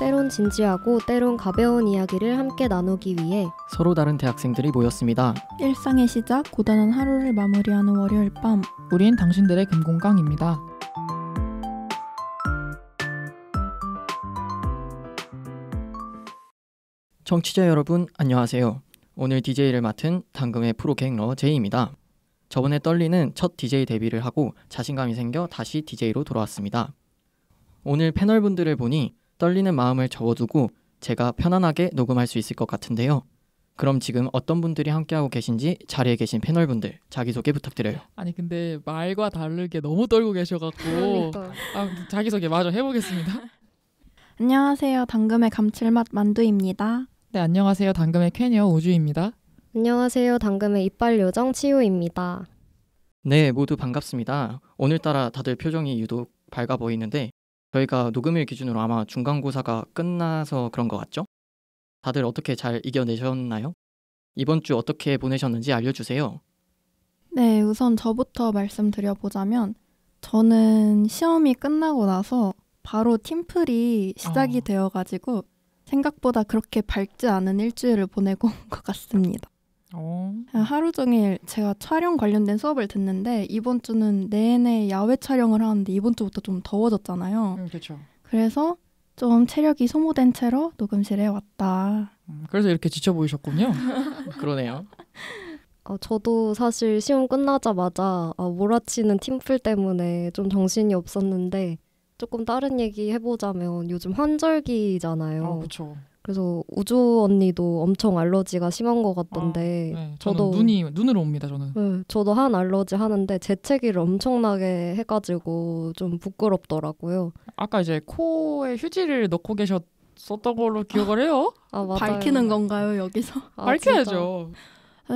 때론 진지하고 때론 가벼운 이야기를 함께 나누기 위해 서로 다른 대학생들이 모였습니다. 일상의 시작, 고단한 하루를 마무리하는 월요일 밤. 우린 당신들의 금공강입니다. 청취자 여러분, 안녕하세요. 오늘 DJ를 맡은 당금의 프로갱러 제이입니다. 저번에 떨리는 첫 DJ 데뷔를 하고 자신감이 생겨 다시 DJ로 돌아왔습니다. 오늘 패널분들을 보니 떨리는 마음을 접어두고 제가 편안하게 녹음할 수 있을 것 같은데요. 그럼 지금 어떤 분들이 함께하고 계신지 자리에 계신 패널분들 자기소개 부탁드려요. 아니 근데 말과 다르게 너무 떨고 계셔갖고 그러니까. 아, 자기소개 마저 해보겠습니다. 안녕하세요. 당금의 감칠맛 만두입니다. 네 안녕하세요. 당금의 캐니어 우주입니다. 안녕하세요. 당금의 이빨 요정 치유입니다. 네 모두 반갑습니다. 오늘따라 다들 표정이 유독 밝아 보이는데 저희가 녹음일 기준으로 아마 중간고사가 끝나서 그런 것 같죠? 다들 어떻게 잘 이겨내셨나요? 이번 주 어떻게 보내셨는지 알려주세요. 네, 우선 저부터 말씀드려보자면 저는 시험이 끝나고 나서 바로 팀플이 시작이 어... 되어가지고 생각보다 그렇게 밝지 않은 일주일을 보내고 온 것 같습니다. 어. 아, 하루 종일 제가 촬영 관련된 수업을 듣는데 이번 주는 내내 야외 촬영을 하는데 이번 주부터 좀 더워졌잖아요. 음, 그렇죠. 그래서 좀 체력이 소모된 채로 녹음실에 왔다. 음, 그래서 이렇게 지쳐 보이셨군요. 그러네요. 어, 저도 사실 시험 끝나자마자 아, 몰아치는 팀플 때문에 좀 정신이 없었는데 조금 다른 얘기 해보자면 요즘 환절기잖아요. 아, 그렇죠. 그래서 우주 언니도 엄청 알러지가 심한 것 같던데 아, 네. 저도 눈이 눈으로 옵니다 저는. 네, 저도 한 알러지 하는데 재채기를 엄청나게 해가지고 좀 부끄럽더라고요. 아까 이제 코에 휴지를 넣고 계셨었던 걸로 기억을 해요. 아, 밝히는 건가요 여기서? 아, 밝혀야죠.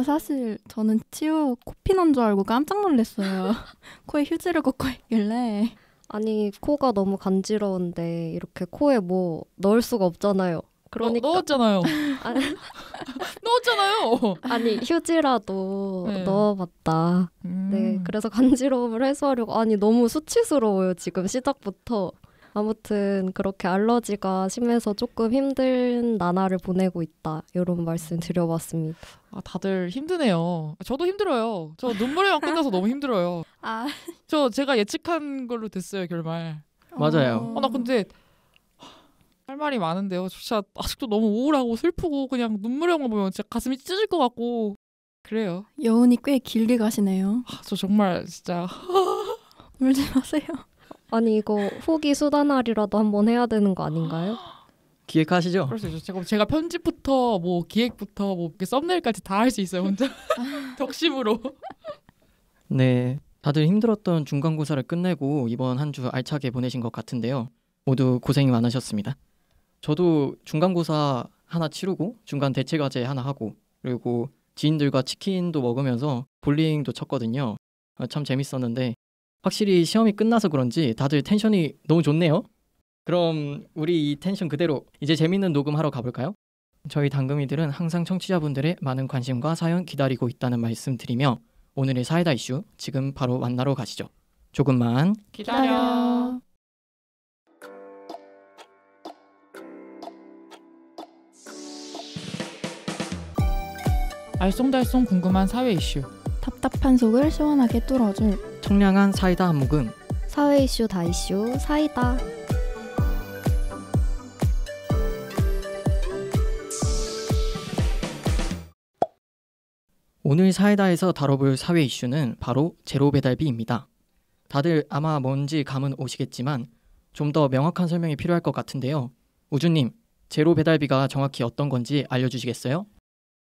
사실 저는 치우 코피 난줄 알고 깜짝 놀랐어요. 코에 휴지를 꽂고 있길래. 아니 코가 너무 간지러운데 이렇게 코에 뭐 넣을 수가 없잖아요. 그러니까 넣었잖아요. 아, 넣었잖아요. 아니 휴지라도 네. 넣어봤다. 네, 음. 네, 그래서 간지러움을 해소하려고 아니 너무 수치스러워요 지금 시작부터. 아무튼 그렇게 알러지가 심해서 조금 힘든 나날을 보내고 있다 이런 말씀 드려봤습니다. 아 다들 힘드네요. 저도 힘들어요. 저 눈물의 왕 끝나서 너무 힘들어요. 아. 저 제가 예측한 걸로 됐어요 결말. 맞아요. 어, 어 나 근데 할 말이 많은데요. 진짜 아직도 너무 우울하고 슬프고 그냥 눈물 영화 보면 진짜 가슴이 찢어질 것 같고 그래요. 여운이 꽤 길게 가시네요. 아, 저 정말 진짜 울지 마세요. 아니 이거 후기 수다날이라도 한번 해야 되는 거 아닌가요? 기획하시죠. 그럴 죠 제가, 제가 편집부터 뭐 기획부터 뭐 썸네일까지 다 할 수 있어요 혼자 덕심으로. 네, 다들 힘들었던 중간고사를 끝내고 이번 한 주 알차게 보내신 것 같은데요. 모두 고생이 많으셨습니다. 저도 중간고사 하나 치르고 중간 대체 과제 하나 하고 그리고 지인들과 치킨도 먹으면서 볼링도 쳤거든요. 아, 참 재밌었는데 확실히 시험이 끝나서 그런지 다들 텐션이 너무 좋네요. 그럼 우리 이 텐션 그대로 이제 재밌는 녹음하러 가볼까요? 저희 당금이들은 항상 청취자분들의 많은 관심과 사연 기다리고 있다는 말씀드리며 오늘의 사이다 이슈 지금 바로 만나러 가시죠. 조금만 기다려. 알쏭달쏭 궁금한 사회 이슈 답답한 속을 시원하게 뚫어줄 청량한 사이다 한 모금 사회 이슈 다 이슈 사이다 오늘 사이다에서 다뤄볼 사회 이슈는 바로 제로 배달비입니다. 다들 아마 뭔지 감은 오시겠지만 좀 더 명확한 설명이 필요할 것 같은데요. 우주님, 제로 배달비가 정확히 어떤 건지 알려주시겠어요?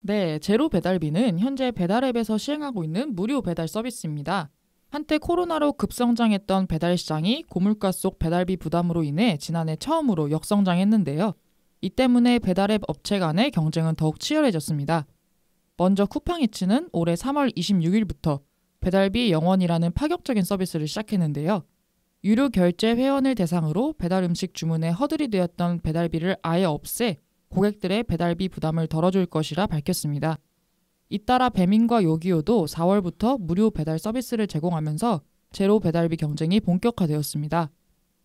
네, 제로 배달비는 현재 배달앱에서 시행하고 있는 무료 배달 서비스입니다. 한때 코로나로 급성장했던 배달 시장이 고물가 속 배달비 부담으로 인해 지난해 처음으로 역성장했는데요. 이 때문에 배달앱 업체 간의 경쟁은 더욱 치열해졌습니다. 먼저 쿠팡이츠는 올해 3월 26일부터 배달비 영원이라는 파격적인 서비스를 시작했는데요. 유료 결제 회원을 대상으로 배달 음식 주문에 허들이 되었던 배달비를 아예 없애 고객들의 배달비 부담을 덜어줄 것이라 밝혔습니다. 잇따라 배민과 요기요도 4월부터 무료 배달 서비스를 제공하면서 제로 배달비 경쟁이 본격화되었습니다.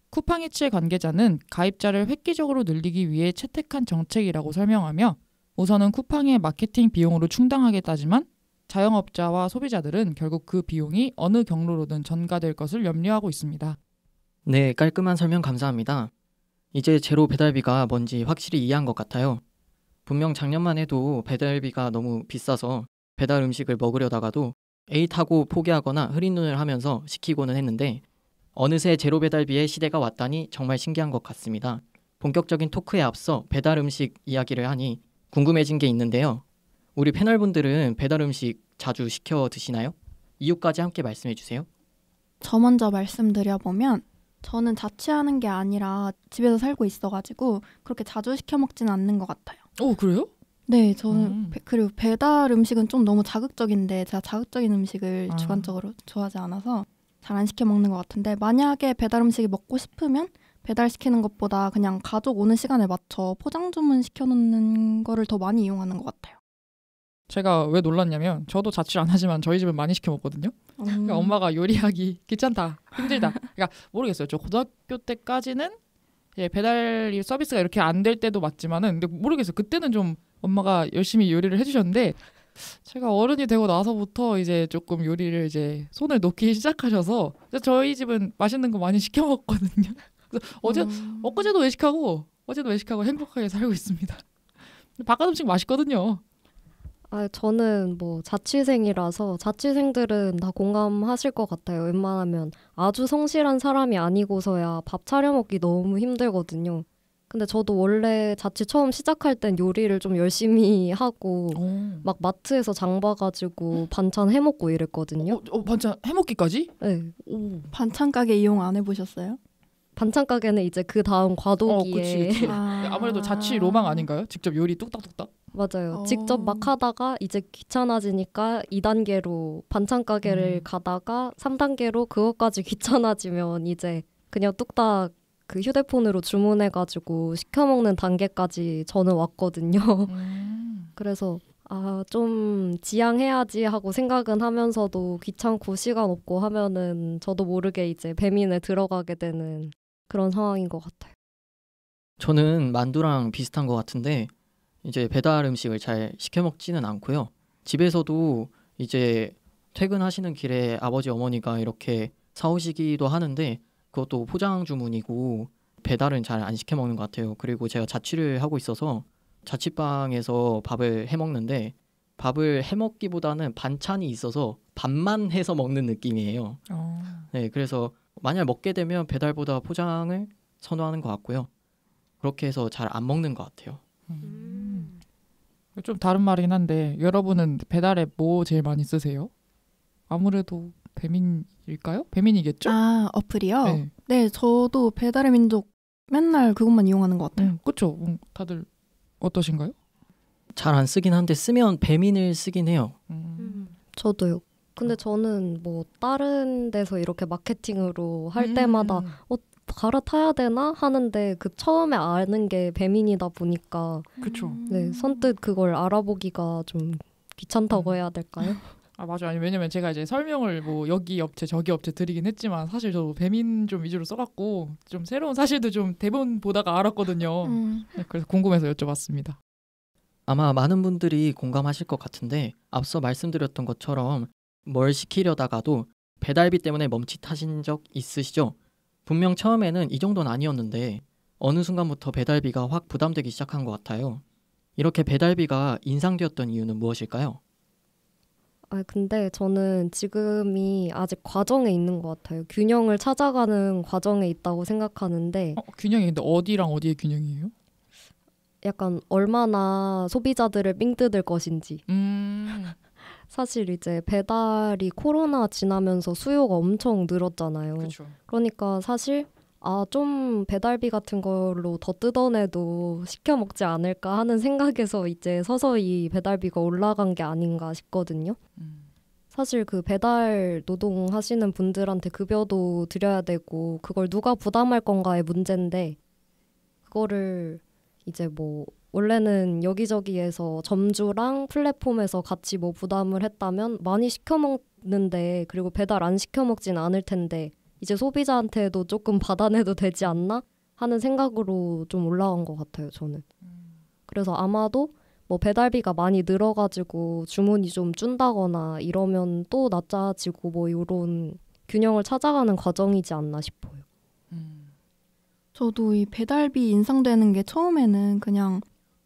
쿠팡이츠의 관계자는 가입자를 획기적으로 늘리기 위해 채택한 정책이라고 설명하며 우선은 쿠팡의 마케팅 비용으로 충당하겠다지만 자영업자와 소비자들은 결국 그 비용이 어느 경로로든 전가될 것을 염려하고 있습니다. 네, 깔끔한 설명 감사합니다. 이제 제로 배달비가 뭔지 확실히 이해한 것 같아요. 분명 작년만 해도 배달비가 너무 비싸서 배달 음식을 먹으려다가도 에잇하고 포기하거나 흐린 눈을 하면서 시키고는 했는데 어느새 제로 배달비의 시대가 왔다니 정말 신기한 것 같습니다. 본격적인 토크에 앞서 배달 음식 이야기를 하니 궁금해진 게 있는데요. 우리 패널분들은 배달 음식 자주 시켜 드시나요? 이유까지 함께 말씀해 주세요. 저 먼저 말씀드려보면 저는 자취하는 게 아니라 집에서 살고 있어가지고 그렇게 자주 시켜 먹지는 않는 것 같아요. 어 그래요? 네, 저는 음. 배, 그리고 배달 음식은 좀 너무 자극적인데 제가 자극적인 음식을 아. 주관적으로 좋아하지 않아서 잘 안 시켜 먹는 것 같은데 만약에 배달 음식이 먹고 싶으면 배달 시키는 것보다 그냥 가족 오는 시간에 맞춰 포장 주문 시켜 놓는 거를 더 많이 이용하는 것 같아요. 제가 왜 놀랐냐면 저도 자취를 안 하지만 저희 집은 많이 시켜 먹거든요. 그러니까 음. 그러니까 엄마가 요리하기 귀찮다, 힘들다. 그러니까 모르겠어요. 저 고등학교 때까지는 예, 배달 서비스가 이렇게 안 될 때도 맞지만은 근데 모르겠어요. 그때는 좀 엄마가 열심히 요리를 해주셨는데 제가 어른이 되고 나서부터 이제 조금 요리를 이제 손을 놓기 시작하셔서 저희 집은 맛있는 거 많이 시켜 먹거든요. 어제 음. 엊그제도 외식하고 어제도 외식하고 행복하게 살고 있습니다. 바깥 음식 맛있거든요. 아, 저는 뭐 자취생이라서 자취생들은 다 공감하실 것 같아요. 웬만하면 아주 성실한 사람이 아니고서야 밥 차려 먹기 너무 힘들거든요. 근데 저도 원래 자취 처음 시작할 땐 요리를 좀 열심히 하고 오. 막 마트에서 장 봐가지고 반찬 해먹고 이랬거든요. 어, 어, 반찬 해먹기까지? 네. 오. 반찬 가게 이용 안 해보셨어요? 반찬 가게는 이제 그 다음 어, 과도기에 어, 그치, 그치. 아. 아무래도 자취 로망 아닌가요? 직접 요리 뚝딱뚝딱? 맞아요. 어. 직접 막 하다가 이제 귀찮아지니까 2단계로 반찬 가게를 음. 가다가 3단계로 그것까지 귀찮아지면 이제 그냥 뚝딱 그 휴대폰으로 주문해 가지고 시켜 먹는 단계까지 저는 왔거든요. 음. 그래서 아, 좀 지양해야지 하고 생각은 하면서도 귀찮고 시간 없고 하면은 저도 모르게 이제 배민에 들어가게 되는 그런 상황인 것 같아요. 저는 만두랑 비슷한 것 같은데 이제 배달 음식을 잘 시켜 먹지는 않고요. 집에서도 이제 퇴근하시는 길에 아버지 어머니가 이렇게 사오시기도 하는데 그것도 포장 주문이고 배달은 잘 안 시켜 먹는 것 같아요. 그리고 제가 자취를 하고 있어서 자취방에서 밥을 해 먹는데 밥을 해 먹기보다는 반찬이 있어서 밥만 해서 먹는 느낌이에요. 어. 네, 그래서 만약 먹게 되면 배달보다 포장을 선호하는 것 같고요. 그렇게 해서 잘 안 먹는 것 같아요. 음. 좀 다른 말이긴 한데 여러분은 배달 앱뭐 제일 많이 쓰세요? 아무래도 배민일까요? 배민이겠죠? 아 어플이요? 네, 네 저도 배달의 민족 맨날 그것만 이용하는 것 같아요. 음, 그렇죠. 다들 어떠신가요? 잘 안 쓰긴 한데 쓰면 배민을 쓰긴 해요. 음. 음. 저도요. 음. 근데 저는 뭐 다른 데서 이렇게 마케팅으로 할 음. 때마다 어, 갈아타야 되나 하는데 그 처음에 아는 게 배민이다 보니까 그렇죠. 네 선뜻 그걸 알아보기가 좀 귀찮다고 음. 해야 될까요? 아 맞아 요 아니 왜냐면 제가 이제 설명을 뭐 여기 업체 저기 업체 드리긴 했지만 사실 저도 배민 좀 위주로 써갖고 좀 새로운 사실도 좀 대본 보다가 알았거든요. 음. 네, 그래서 궁금해서 여쭤봤습니다. 아마 많은 분들이 공감하실 것 같은데 앞서 말씀드렸던 것처럼 뭘 시키려다가도 배달비 때문에 멈칫하신 적 있으시죠? 분명 처음에는 이 정도는 아니었는데 어느 순간부터 배달비가 확 부담되기 시작한 것 같아요. 이렇게 배달비가 인상되었던 이유는 무엇일까요? 아 근데 저는 지금이 아직 과정에 있는 것 같아요. 균형을 찾아가는 과정에 있다고 생각하는데 어, 균형이 근데 어디랑 어디의 균형이에요? 약간 얼마나 소비자들을 삥뜯을 것인지. 음. 사실 이제 배달이 코로나 지나면서 수요가 엄청 늘었잖아요. 그쵸. 그러니까 사실 아, 좀 배달비 같은 걸로 더 뜯어내도 시켜 먹지 않을까 하는 생각에서 이제 서서히 배달비가 올라간 게 아닌가 싶거든요. 음. 사실 그 배달 노동 하시는 분들한테 급여도 드려야 되고 그걸 누가 부담할 건가의 문제인데 그거를 이제 뭐 원래는 여기저기에서 점주랑 플랫폼에서 같이 뭐 부담을 했다면 많이 시켜 먹는데 그리고 배달 안 시켜 먹진 않을 텐데 이제 소비자한테도 조금 받아내도 되지 않나 하는 생각으로 좀 올라간 것 같아요 저는. 그래서 아마도 뭐 배달비가 많이 늘어가지고 주문이 좀 준다거나 이러면 또 낮아지고 뭐 이런 균형을 찾아가는 과정이지 않나 싶어요. 음. 저도 이 배달비 인상되는 게 처음에는 그냥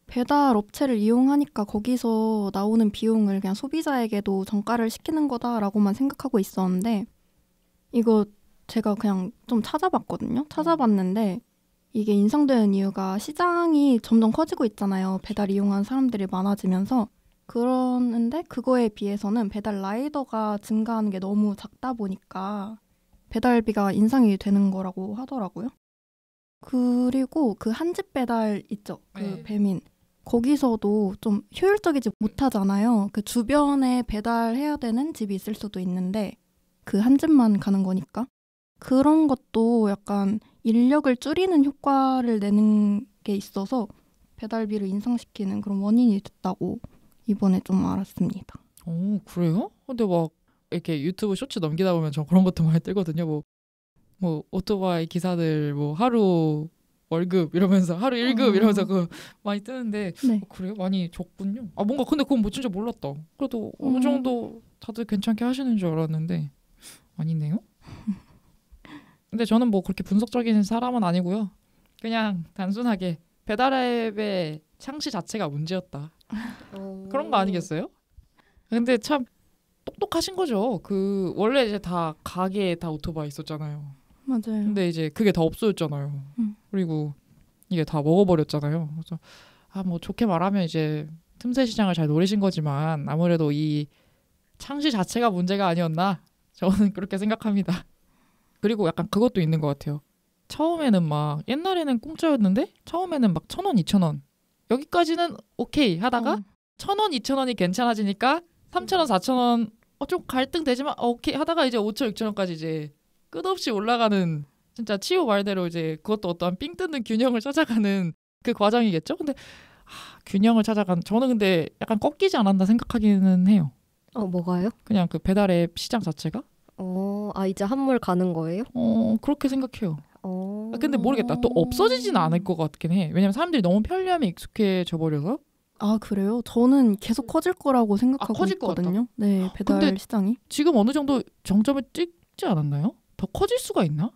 배달 업체를 이용하니까 거기서 나오는 비용을 그냥 소비자에게도 정가를 시키는 거다라고만 생각하고 있었는데 이거 제가 그냥 좀 찾아봤거든요. 찾아봤는데 이게 인상되는 이유가 시장이 점점 커지고 있잖아요. 배달 이용한 사람들이 많아지면서 그러는데 그거에 비해서는 배달 라이더가 증가하는 게 너무 작다 보니까 배달비가 인상이 되는 거라고 하더라고요. 그리고 그 한 집 배달 있죠. 그 네. 배민. 거기서도 좀 효율적이지 못하잖아요. 그 주변에 배달해야 되는 집이 있을 수도 있는데 그 한 집만 가는 거니까 그런 것도 약간 인력을 줄이는 효과를 내는 게 있어서 배달비를 인상시키는 그런 원인이 됐다고 이번에 좀 알았습니다. 오 어, 그래요? 근데 막 이렇게 유튜브 쇼츠 넘기다 보면 저 그런 것도 많이 뜨거든요. 뭐, 뭐 오토바이 기사들 뭐 하루 월급 이러면서 하루 일급 어. 이러면서 그 많이 뜨는데 네. 어, 그래요? 많이 적군요. 아 뭔가 근데 그건 뭐 진짜 몰랐다. 그래도 음. 어느 정도 다들 괜찮게 하시는 줄 알았는데 아니네요. 근데 저는 뭐 그렇게 분석적인 사람은 아니고요. 그냥 단순하게 배달앱의 창시 자체가 문제였다. 오. 그런 거 아니겠어요? 근데 참 똑똑하신 거죠. 그 원래 이제 다 가게에 다 오토바이 있었잖아요. 맞아요. 근데 이제 그게 다 없어졌잖아요. 음. 그리고 이게 다 먹어버렸잖아요. 그래서 아 뭐 좋게 말하면 이제 틈새 시장을 잘 노리신 거지만 아무래도 이 창시 자체가 문제가 아니었나 저는 그렇게 생각합니다. 그리고 약간 그것도 있는 것 같아요. 처음에는 막 옛날에는 공짜였는데 처음에는 막천 원, 이천 원 여기까지는 오케이 하다가 어. 천 원, 이천 원이 괜찮아지니까 삼천 원, 사천 원어좀 갈등 되지만 어, 오케이 하다가 이제 오천, 육천 원까지 이제 끝없이 올라가는 진짜 치우 말대로 이제 그것도 어떠한 삥 뜯는 균형을 찾아가는 그 과정이겠죠. 근데 아, 균형을 찾아간 저는 근데 약간 꺾이지 않았나 생각하기는 해요. 어 뭐가요? 그냥 그배달앱 시장 자체가. 어아 이제 한물 가는 거예요? 어 그렇게 생각해요. 어. 아, 근데 모르겠다. 또 없어지진 않을 것 같긴 해. 왜냐면 사람들이 너무 편리함에 익숙해져 버려서. 아 그래요? 저는 계속 커질 거라고 아, 생각하고 아, 커질 있거든요. 네 배달 시장이. 지금 어느 정도 정점을 찍지 않았나요? 더 커질 수가 있나?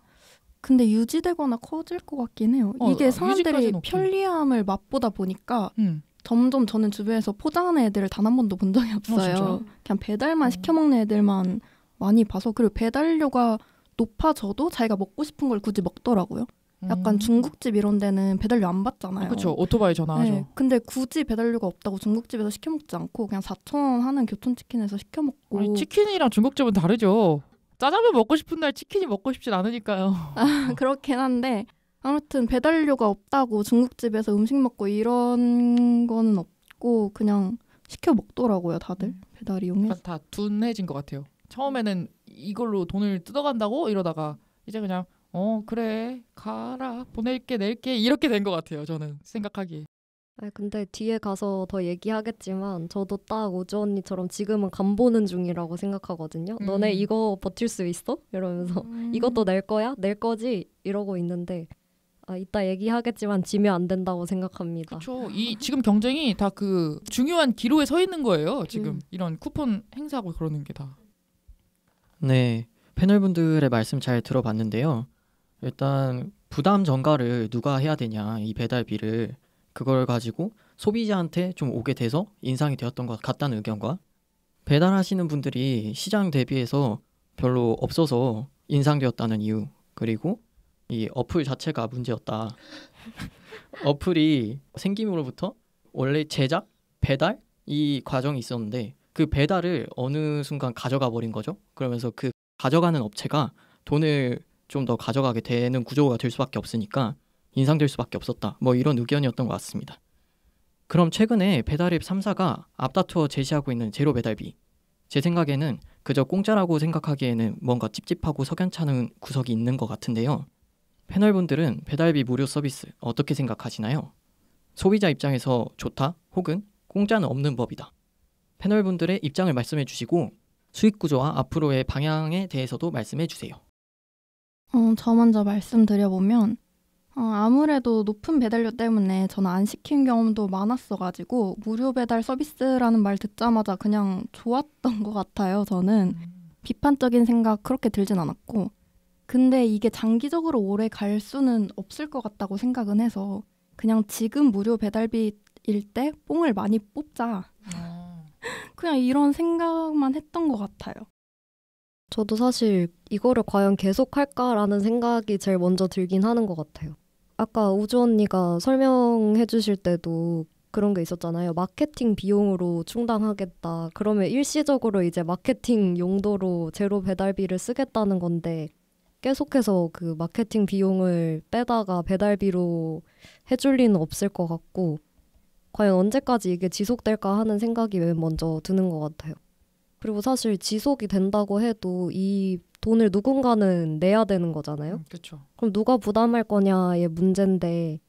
근데 유지되거나 커질 것 같긴 해요. 어, 이게 아, 사람들이 편리함을 맛보다 보니까 음. 점점 저는 주변에서 포장하는 애들을 단 한 번도 본 적이 어, 없어요. 어, 그냥 배달만 어. 시켜 먹는 애들만 많이 봐서 그리고 배달료가 높아져도 자기가 먹고 싶은 걸 굳이 먹더라고요. 약간 음. 중국집 이런 데는 배달료 안 받잖아요. 아, 그렇죠. 오토바이 전화하죠. 네, 근데 굳이 배달료가 없다고 중국집에서 시켜 먹지 않고 그냥 4천 원 하는 교촌 치킨에서 시켜 먹고. 아니, 치킨이랑 중국집은 다르죠. 짜장면 먹고 싶은 날 치킨이 먹고 싶진 않으니까요. 아, 그렇긴 한데 아무튼 배달료가 없다고 중국집에서 음식 먹고 이런 거는 없고 그냥 시켜 먹더라고요 다들 음. 배달 이용해서 다 둔해진 것 같아요. 처음에는 이걸로 돈을 뜯어간다고 이러다가 이제 그냥 어 그래 가라 보낼게 낼게 이렇게 된 것 같아요 저는 생각하기에 네, 근데 뒤에 가서 더 얘기하겠지만 저도 딱 우주 언니처럼 지금은 간 보는 중이라고 생각하거든요. 음. 너네 이거 버틸 수 있어? 이러면서 음. 이것도 낼 거야? 낼 거지? 이러고 있는데 아, 이따 얘기하겠지만 지면 안 된다고 생각합니다. 그렇죠. 이 지금 경쟁이 다 그 중요한 기로에 서 있는 거예요. 지금 음. 이런 쿠폰 행사하고 그러는 게 다. 네. 패널분들의 말씀 잘 들어봤는데요. 일단 부담 전가를 누가 해야 되냐 이 배달비를 그걸 가지고 소비자한테 좀 오게 돼서 인상이 되었던 것 같다는 의견과 배달하시는 분들이 시장 대비해서 별로 없어서 인상되었다는 이유 그리고 이 어플 자체가 문제였다. 어플이 생김으로부터 원래 제작, 배달 이 과정이 있었는데 그 배달을 어느 순간 가져가 버린 거죠. 그러면서 그 가져가는 업체가 돈을 좀 더 가져가게 되는 구조가 될 수밖에 없으니까 인상될 수밖에 없었다. 뭐 이런 의견이었던 것 같습니다. 그럼 최근에 배달앱 3사가 앞다투어 제시하고 있는 제로 배달비. 제 생각에는 그저 공짜라고 생각하기에는 뭔가 찝찝하고 석연찮은 구석이 있는 것 같은데요. 패널분들은 배달비 무료 서비스 어떻게 생각하시나요? 소비자 입장에서 좋다 혹은 공짜는 없는 법이다. 패널분들의 입장을 말씀해 주시고 수익 구조와 앞으로의 방향에 대해서도 말씀해 주세요. 어, 저 먼저 말씀드려보면 어, 아무래도 높은 배달료 때문에 저는 안 시킨 경험도 많았어가지고 무료 배달 서비스라는 말 듣자마자 그냥 좋았던 것 같아요. 저는 음. 비판적인 생각 그렇게 들진 않았고 근데 이게 장기적으로 오래 갈 수는 없을 것 같다고 생각은 해서 그냥 지금 무료 배달비일 때 뽕을 많이 뽑자. 아. 그냥 이런 생각만 했던 것 같아요. 저도 사실 이거를 과연 계속 할까라는 생각이 제일 먼저 들긴 하는 것 같아요. 아까 우주 언니가 설명해 주실 때도 그런 게 있었잖아요. 마케팅 비용으로 충당하겠다. 그러면 일시적으로 이제 마케팅 용도로 제로 배달비를 쓰겠다는 건데 계속해서 그 마케팅 비용을 빼다가 배달비로 해줄 리는 없을 것 같고 과연 언제까지 이게 지속될까 하는 생각이 맨 먼저 드는 것 같아요. 그리고 사실 지속이 된다고 해도 이 돈을 누군가는 내야 되는 거잖아요. 음, 그렇죠. 그럼 누가 부담할 거냐의 문제인데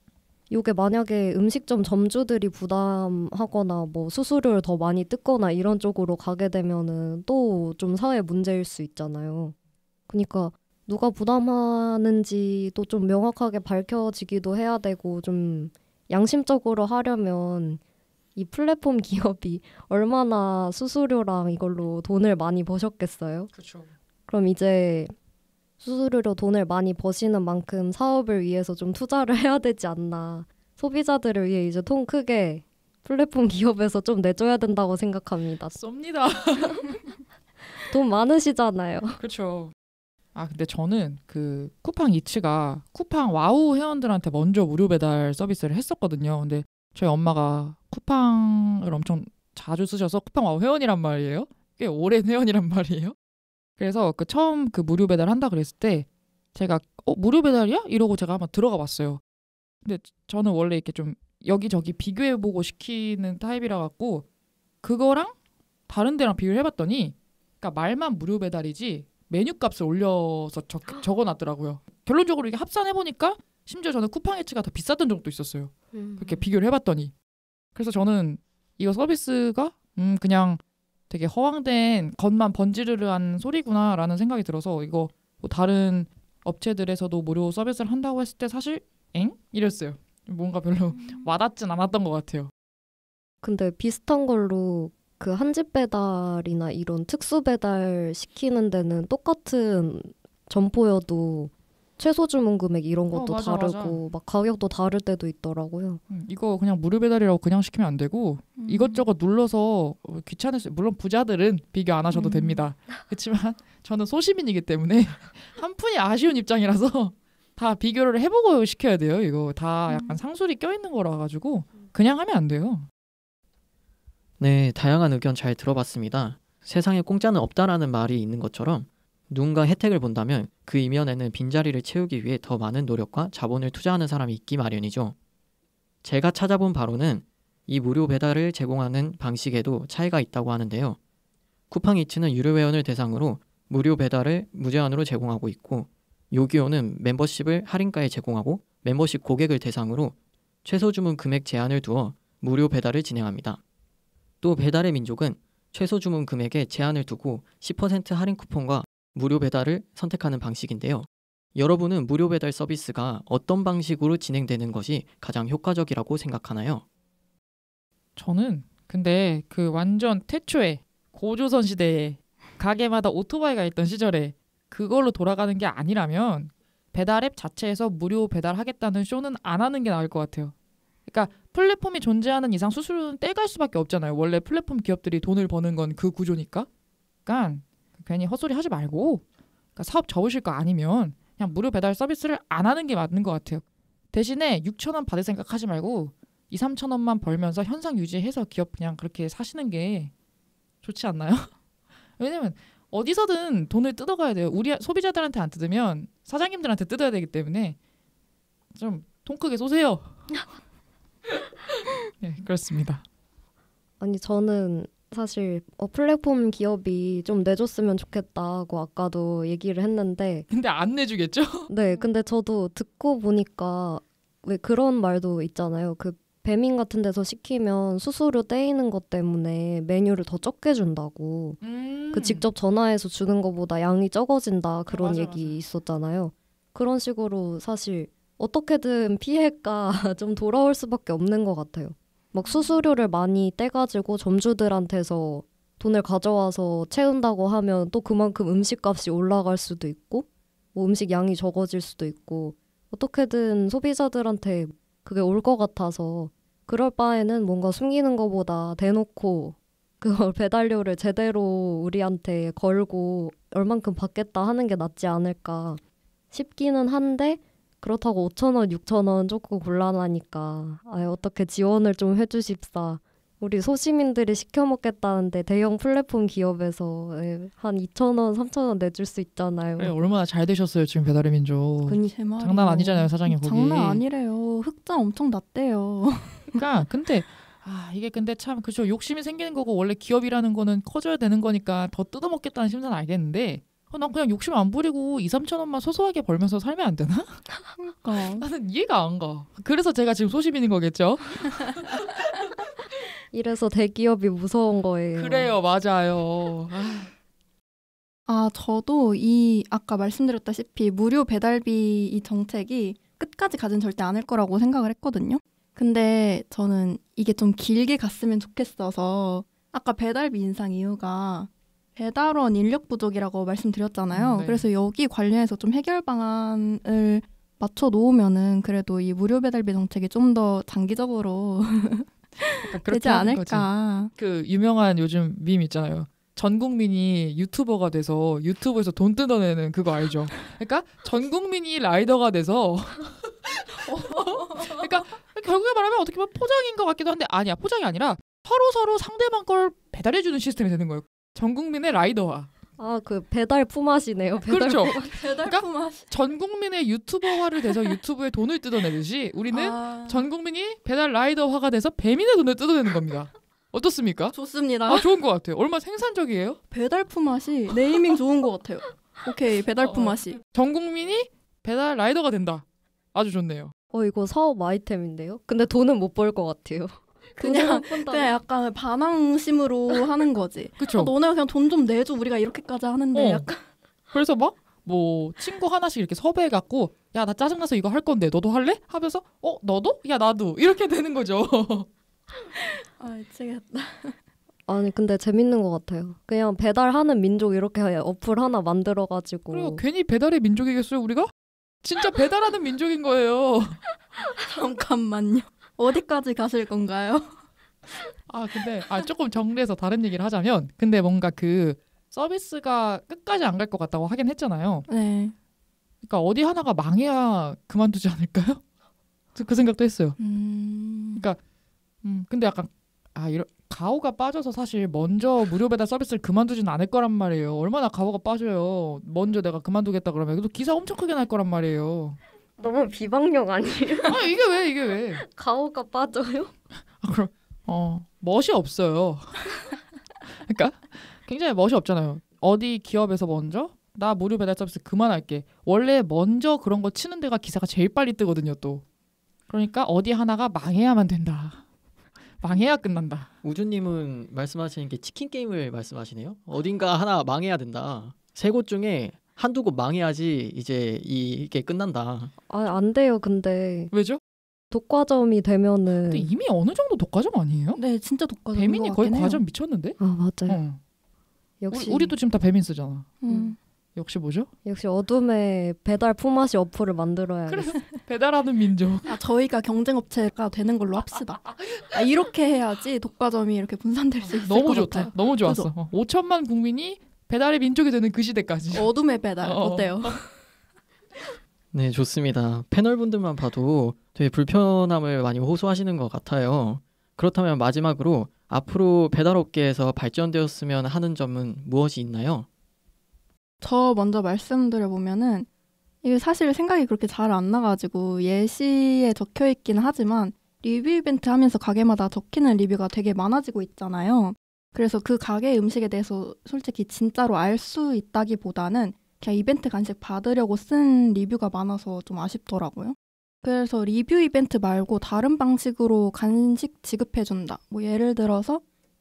이게 만약에 음식점 점주들이 부담하거나 뭐 수수료를 더 많이 뜯거나 이런 쪽으로 가게 되면은 또좀 사회 문제일 수 있잖아요. 그러니까 누가 부담하는지도 좀 명확하게 밝혀지기도 해야 되고 좀 양심적으로 하려면 이 플랫폼 기업이 얼마나 수수료랑 이걸로 돈을 많이 버셨겠어요? 그렇죠. 그럼 이제 수수료로 돈을 많이 버시는 만큼 사업을 위해서 좀 투자를 해야 되지 않나. 소비자들을 위해 이제 통 크게 플랫폼 기업에서 좀 내줘야 된다고 생각합니다. 쏩니다. 돈 많으시잖아요. 그렇죠. 아 근데 저는 그 쿠팡 이츠가 쿠팡 와우 회원들한테 먼저 무료 배달 서비스를 했었거든요. 근데 저희 엄마가 쿠팡을 엄청 자주 쓰셔서 쿠팡 와우 회원이란 말이에요. 꽤 오랜 회원이란 말이에요. 그래서 그 처음 그 무료 배달 한다 그랬을 때 제가 어 무료 배달이야? 이러고 제가 한번 들어가 봤어요. 근데 저는 원래 이렇게 좀 여기저기 비교해 보고 시키는 타입이라 갖고 그거랑 다른 데랑 비교를 해 봤더니 그러니까 말만 무료 배달이지 메뉴 값을 올려서 적, 아. 어놨더라고요 결론적으로 이게 합산해 보니까 심지어 저는 쿠팡 해치가 더 비쌌던 적도 있었어요. 음. 그렇게 비교를 해봤더니 그래서 저는 이거 서비스가 음 그냥 되게 허황된 것만 번지르르한 소리구나라는 생각이 들어서 이거 뭐 다른 업체들에서도 무료 서비스를 한다고 했을 때 사실 엥 이랬어요. 뭔가 별로 음. 와닿진 않았던 것 같아요. 근데 비슷한 걸로 그 한 집 배달이나 이런 특수 배달 시키는 데는 똑같은 점포여도 최소 주문 금액 이런 어, 것도 어, 맞아, 다르고 맞아. 막 가격도 다를 때도 있더라고요. 음, 이거 그냥 무료 배달이라고 그냥 시키면 안 되고 음. 이것저것 눌러서 귀찮을 수 물론 부자들은 비교 안 하셔도 음. 됩니다. 그렇지만 저는 소시민이기 때문에 한 푼이 아쉬운 입장이라서 다 비교를 해보고 시켜야 돼요. 이거 다 음. 약간 상술이 껴있는 거라 가지고 그냥 하면 안 돼요. 네, 다양한 의견 잘 들어봤습니다. 세상에 공짜는 없다라는 말이 있는 것처럼 누군가 혜택을 본다면 그 이면에는 빈자리를 채우기 위해 더 많은 노력과 자본을 투자하는 사람이 있기 마련이죠. 제가 찾아본 바로는 이 무료 배달을 제공하는 방식에도 차이가 있다고 하는데요. 쿠팡이츠는 유료 회원을 대상으로 무료 배달을 무제한으로 제공하고 있고 요기요는 멤버십을 할인가에 제공하고 멤버십 고객을 대상으로 최소 주문 금액 제한을 두어 무료 배달을 진행합니다. 또 배달의 민족은 최소 주문 금액에 제한을 두고 10% 할인 쿠폰과 무료 배달을 선택하는 방식인데요. 여러분은 무료 배달 서비스가 어떤 방식으로 진행되는 것이 가장 효과적이라고 생각하나요? 저는 근데 그 완전 태초에 고조선 시대에 가게마다 오토바이가 있던 시절에 그걸로 돌아가는 게 아니라면 배달 앱 자체에서 무료 배달하겠다는 쇼는 안 하는 게 나을 것 같아요. 그러니까 플랫폼이 존재하는 이상 수수료는 떼갈 수밖에 없잖아요. 원래 플랫폼 기업들이 돈을 버는 건 그 구조니까. 그러니까 괜히 헛소리 하지 말고 그러니까 사업 접으실 거 아니면 그냥 무료 배달 서비스를 안 하는 게 맞는 것 같아요. 대신에 6천 원 받을 생각하지 말고 2, 3천 원만 벌면서 현상 유지해서 기업 그냥 그렇게 사시는 게 좋지 않나요? 왜냐면 어디서든 돈을 뜯어가야 돼요. 우리 소비자들한테 안 뜯으면 사장님들한테 뜯어야 되기 때문에 좀 돈 크게 쏘세요. 네, 그렇습니다. 아니 저는 사실 어, 플랫폼 기업이 좀 내줬으면 좋겠다고 아까도 얘기를 했는데 근데 안 내주겠죠? 네, 근데 저도 듣고 보니까 왜 그런 말도 있잖아요. 그 배민 같은 데서 시키면 수수료 떼이는 것 때문에 메뉴를 더 적게 준다고. 그 음. 그 직접 전화해서 주는 것보다 양이 적어진다 아, 그런 맞아, 얘기 맞아. 있었잖아요. 그런 식으로 사실 어떻게든 피해가 좀 돌아올 수밖에 없는 것 같아요. 막 수수료를 많이 떼가지고 점주들한테서 돈을 가져와서 채운다고 하면 또 그만큼 음식값이 올라갈 수도 있고 뭐 음식 양이 적어질 수도 있고 어떻게든 소비자들한테 그게 올 것 같아서 그럴 바에는 뭔가 숨기는 것보다 대놓고 그걸 배달료를 제대로 우리한테 걸고 얼만큼 받겠다 하는 게 낫지 않을까 싶기는 한데 그렇다고 5천원, 6천원 조금 곤란하니까 아예 어떻게 지원을 좀 해주십사. 우리 소시민들이 시켜 먹겠다는데 대형 플랫폼 기업에서 예, 한2천원3천원 내줄 수 있잖아요. 네, 얼마나 잘 되셨어요, 지금 배달의 민족. 그 장난 뭐 아니잖아요, 사장님 거기. 장난 아니래요. 흑자 엄청 났대요. 그러니까 근데 아, 이게 근데 참 그죠. 욕심이 생기는 거고 원래 기업이라는 거는 커져야 되는 거니까 더 뜯어먹겠다는 심사는 알겠는데 어, 난 그냥 욕심 안 부리고 2, 3천 원만 소소하게 벌면서 살면 안 되나? 그러니까. 나는 이해가 안 가. 그래서 제가 지금 소시인 거겠죠? 이래서 대기업이 무서운 거예요. 그래요, 맞아요. 아. 아, 저도 이 아까 말씀드렸다시피 무료 배달비 이 정책이 끝까지 가진 절대 않을 거라고 생각을 했거든요. 근데 저는 이게 좀 길게 갔으면 좋겠어서 아까 배달비 인상 이유가 배달원 인력 부족이라고 말씀드렸잖아요. 음, 네. 그래서 여기 관련해서 좀 해결 방안을 맞춰 놓으면은 그래도 이 무료 배달비 정책이 좀 더 장기적으로 되지 않을까. 거지. 그 유명한 요즘 밈 있잖아요. 전 국민이 유튜버가 돼서 유튜브에서 돈 뜯어내는 그거 알죠? 그러니까 전 국민이 라이더가 돼서 그러니까 결국에 말하면 어떻게 보면 포장인 것 같기도 한데 아니야 포장이 아니라 서로 서로 상대방 걸 배달해주는 시스템이 되는 거예요. 전 국민의 라이더화. 아 그 배달 품앗이네요. 그렇죠. 그러니까 품앗. 그러니까 전 국민의 유튜버화를 돼서 유튜브에 돈을 뜯어내듯이 우리는 아... 전 국민이 배달 라이더화가 돼서 배민의 돈을 뜯어내는 겁니다. 어떻습니까? 좋습니다. 아 좋은 것 같아요. 얼마 생산적이에요? 배달 품앗이 네이밍 좋은 것 같아요. 오케이 배달 어. 품앗이. 전 국민이 배달 라이더가 된다. 아주 좋네요. 어 이거 사업 아이템인데요. 근데 돈은 못 벌 것 같아요. 그냥 그냥 약간 반항심으로 하는 거지. 그쵸. 아, 너네 그냥 돈 좀 내줘 우리가 이렇게까지 하는데 어. 약간. 그래서 막뭐 친구 하나씩 이렇게 섭외해 갖고 야 나 짜증나서 이거 할 건데 너도 할래? 하면서 어 너도? 야 나도 이렇게 되는 거죠. 아 미치겠다. 아니 근데 재밌는 것 같아요. 그냥 배달하는 민족 이렇게 어플 하나 만들어가지고. 그리고 괜히 배달의 민족이겠어요 우리가? 진짜 배달하는 민족인 거예요. 잠깐만요. 어디까지 가실 건가요? 아 근데 아 조금 정리해서 다른 얘기를 하자면 근데 뭔가 그 서비스가 끝까지 안 갈 것 같다고 하긴 했잖아요. 네. 그러니까 어디 하나가 망해야 그만두지 않을까요? 그 생각도 했어요. 음... 그러니까 음 근데 약간 아 이런 가오가 빠져서 사실 먼저 무료 배달 서비스를 그만두진 않을 거란 말이에요. 얼마나 가오가 빠져요. 먼저 내가 그만두겠다 그러면 또 기사 엄청 크게 날 거란 말이에요. 너무 비방력 아니에요? 아 이게 왜 이게 왜? 가오가 빠져요? 아, 그럼 어 멋이 없어요. 그러니까 굉장히 멋이 없잖아요. 어디 기업에서 먼저 나 무료 배달 서비스 그만할게. 원래 먼저 그런 거 치는 데가 기사가 제일 빨리 뜨거든요 또. 그러니까 어디 하나가 망해야만 된다. 망해야 끝난다. 우주님은 말씀하시는 게 치킨 게임을 말씀하시네요. 어딘가 하나 망해야 된다. 세 곳 중에 한두 곳 망해야지 이제 이게 끝난다. 아, 안 돼요, 근데. 왜죠? 독과점이 되면은 근데 이미 어느 정도 독과점 아니에요? 네, 진짜 독과점. 배민이 거의 과점 미쳤는데? 아, 맞아요. 어. 역시 우리, 도 지금 다 배민 쓰잖아. 음. 음. 역시 뭐죠? 역시 어둠의 배달 품앗이 어플을 만들어야 그 배달하는 민족. 아, 저희가 경쟁업체가 되는 걸로 합시다. 아, 이렇게 해야지 독과점이 이렇게 분산될 수 있을 너무 좋다. 너무 좋았어. 그 5천만 어, 국민이 배달의 민족이 되는 그 시대까지. 어둠의 배달 어. 어. 때요 네, 좋습니다. 패널분들만 봐도 되게 불편함을 많이 호소하시는 것 같아요. 그렇다면 마지막으로 앞으로 배달업계에서 발전되었으면 하는 점은 무엇이 있나요? 저 먼저 말씀드려 보면은 이게 사실 생각이 그렇게 잘 안 나가지고 예시에 적혀 있긴 하지만 리뷰 이벤트 하면서 가게마다 적히는 리뷰가 되게 많아지고 있잖아요. 그래서 그 가게 음식에 대해서 솔직히 진짜로 알 수 있다기보다는 그냥 이벤트 간식 받으려고 쓴 리뷰가 많아서 좀 아쉽더라고요. 그래서 리뷰 이벤트 말고 다른 방식으로 간식 지급해준다. 뭐 예를 들어서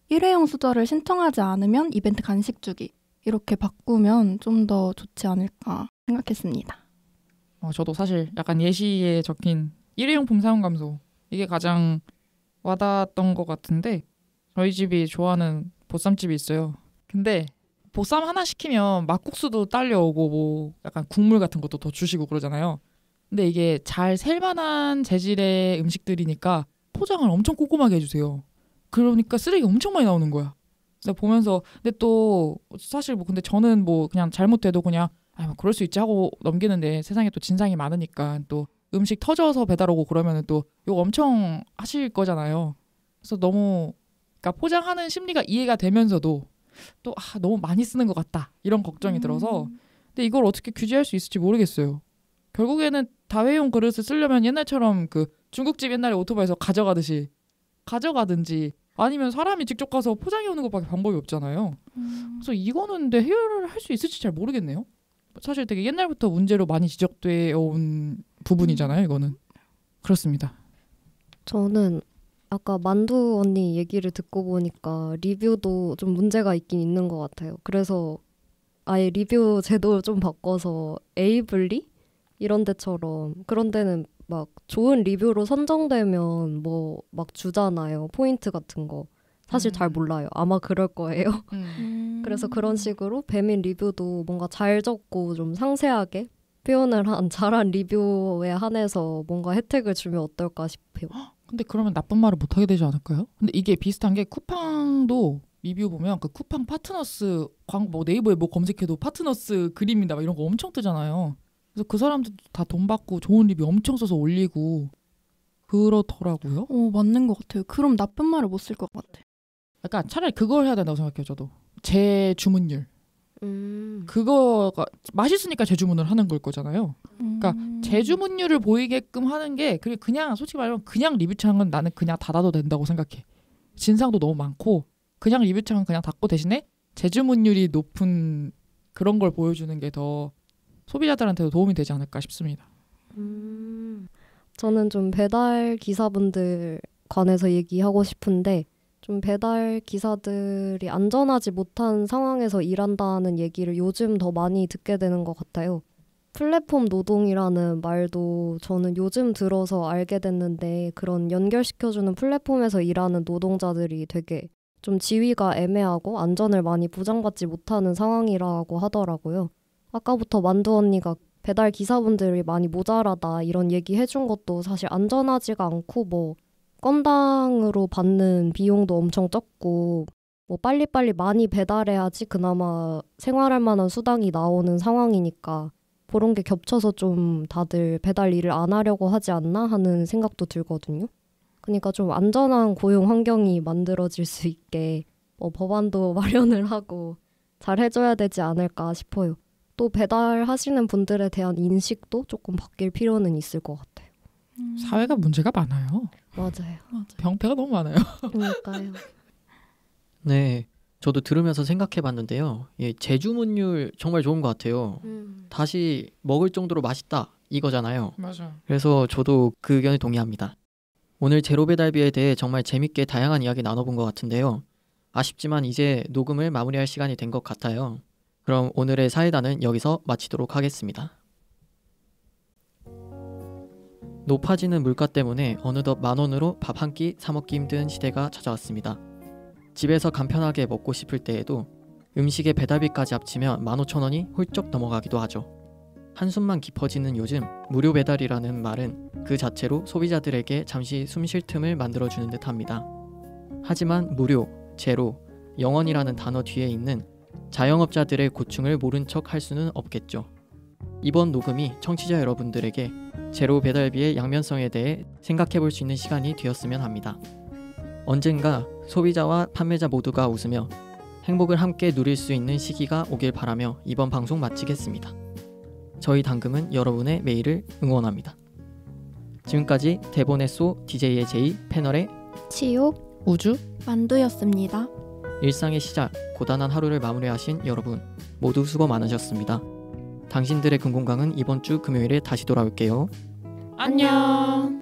일회용 수저를 신청하지 않으면 이벤트 간식 주기. 이렇게 바꾸면 좀 더 좋지 않을까 생각했습니다. 어, 저도 사실 약간 예시에 적힌 일회용품 사용 감소 이게 가장 와닿았던 것 같은데 저희 집이 좋아하는 보쌈집이 있어요. 근데 보쌈 하나 시키면 막국수도 딸려오고 뭐 약간 국물 같은 것도 더 주시고 그러잖아요. 근데 이게 잘 셀만한 재질의 음식들이니까 포장을 엄청 꼼꼼하게 해주세요. 그러니까 쓰레기 엄청 많이 나오는 거야. 그래서 보면서 근데 또 사실 뭐 근데 저는 뭐 그냥 잘못해도 그냥 아 뭐 그럴 수 있지 하고 넘기는데 세상에 또 진상이 많으니까 또 음식 터져서 배달 오고 그러면은 또욕 엄청 하실 거잖아요. 그래서 너무 그러니까 포장하는 심리가 이해가 되면서도 또 아, 너무 많이 쓰는 것 같다 이런 걱정이 음. 들어서 근데 이걸 어떻게 규제할 수 있을지 모르겠어요. 결국에는 다회용 그릇을 쓰려면 옛날처럼 그 중국집 옛날에 오토바이에서 가져가듯이 가져가든지 아니면 사람이 직접 가서 포장해 오는 것밖에 방법이 없잖아요. 음. 그래서 이거는 근데 해결을 할수 있을지 잘 모르겠네요. 사실 되게 옛날부터 문제로 많이 지적되어 온 부분이잖아요. 이거는 그렇습니다. 저는 아까 만두 언니 얘기를 듣고 보니까 리뷰도 좀 문제가 있긴 있는 것 같아요. 그래서 아예 리뷰 제도를 좀 바꿔서 에이블리 이런 데처럼 그런 데는 막 좋은 리뷰로 선정되면 뭐 막 주잖아요. 포인트 같은 거. 사실 음. 잘 몰라요. 아마 그럴 거예요. 음. 음. 그래서 그런 식으로 배민 리뷰도 뭔가 잘 적고 좀 상세하게 표현을 한 잘한 리뷰에 한해서 뭔가 혜택을 주면 어떨까 싶어요. 근데 그러면 나쁜 말을 못 하게 되지 않을까요? 근데 이게 비슷한 게 쿠팡도 리뷰 보면 그 쿠팡 파트너스 광고 뭐 네이버에 뭐 검색해도 파트너스 그림이다 막 이런 거 엄청 뜨잖아요. 그래서 그 사람들도 다 돈 받고 좋은 리뷰 엄청 써서 올리고 그렇더라고요. 어 맞는 것 같아요. 그럼 나쁜 말을 못 쓸 것 같아. 그러니까 차라리 그걸 해야 된다고 생각해요. 저도 제 주문율 음. 그거가 맛있으니까 재주문을 하는 걸 거잖아요. 그러니까 음. 그러니까 재주문율을 보이게끔 하는 게그리고 그냥 솔직히 말하면 그냥 리뷰창은 나는 그냥 닫아도 된다고 생각해. 진상도 너무 많고 그냥 리뷰창은 그냥 닫고 대신에 재주문율이 높은 그런 걸 보여주는 게 더 소비자들한테도 도움이 되지 않을까 싶습니다. 음. 저는 좀 배달 기사분들 관해서 얘기하고 싶은데 좀 배달 기사들이 안전하지 못한 상황에서 일한다는 얘기를 요즘 더 많이 듣게 되는 것 같아요. 플랫폼 노동이라는 말도 저는 요즘 들어서 알게 됐는데 그런 연결시켜주는 플랫폼에서 일하는 노동자들이 되게 좀 지위가 애매하고 안전을 많이 보장받지 못하는 상황이라고 하더라고요. 아까부터 만두 언니가 배달 기사분들이 많이 모자라다 이런 얘기 해준 것도 사실 안전하지가 않고 뭐 건당으로 받는 비용도 엄청 적고 뭐 빨리빨리 많이 배달해야지 그나마 생활할 만한 수당이 나오는 상황이니까 그런 게 겹쳐서 좀 다들 배달 일을 안 하려고 하지 않나 하는 생각도 들거든요. 그러니까 좀 안전한 고용 환경이 만들어질 수 있게 뭐 법안도 마련을 하고 잘 해줘야 되지 않을까 싶어요. 또 배달하시는 분들에 대한 인식도 조금 바뀔 필요는 있을 것 같아요. 음. 사회가 문제가 많아요. 맞아요. 맞아요. 병폐가 너무 많아요. 어, 그까요 네. 저도 들으면서 생각해 봤는데요. 예, 제주문율 정말 좋은 것 같아요. 음. 다시 먹을 정도로 맛있다 이거잖아요. 맞아. 그래서 저도 그 의견에 동의합니다. 오늘 제로배달비에 대해 정말 재밌게 다양한 이야기 나눠본 것 같은데요. 아쉽지만 이제 녹음을 마무리할 시간이 된 것 같아요. 그럼 오늘의 사이다는 여기서 마치도록 하겠습니다. 높아지는 물가 때문에 어느덧 만 원으로 밥 한 끼 사먹기 힘든 시대가 찾아왔습니다. 집에서 간편하게 먹고 싶을 때에도 음식의 배달비까지 합치면 만 오천 원이 훌쩍 넘어가기도 하죠. 한숨만 깊어지는 요즘 무료 배달이라는 말은 그 자체로 소비자들에게 잠시 숨 쉴 틈을 만들어주는 듯 합니다. 하지만 무료, 제로, 영원이라는 단어 뒤에 있는 자영업자들의 고충을 모른 척 할 수는 없겠죠. 이번 녹음이 청취자 여러분들에게 제로 배달비의 양면성에 대해 생각해 볼수 있는 시간이 되었으면 합니다. 언젠가 소비자와 판매자 모두가 웃으며 행복을 함께 누릴 수 있는 시기가 오길 바라며 이번 방송 마치겠습니다. 저희 당금은 여러분의 메일을 응원합니다. 지금까지 대본의 소 DJ의 제이 패널의 치유 우주 만두였습니다. 일상의 시작 고단한 하루를 마무리하신 여러분 모두 수고 많으셨습니다. 당신들의 금공강은 이번 주 금요일에 다시 돌아올게요. 안녕.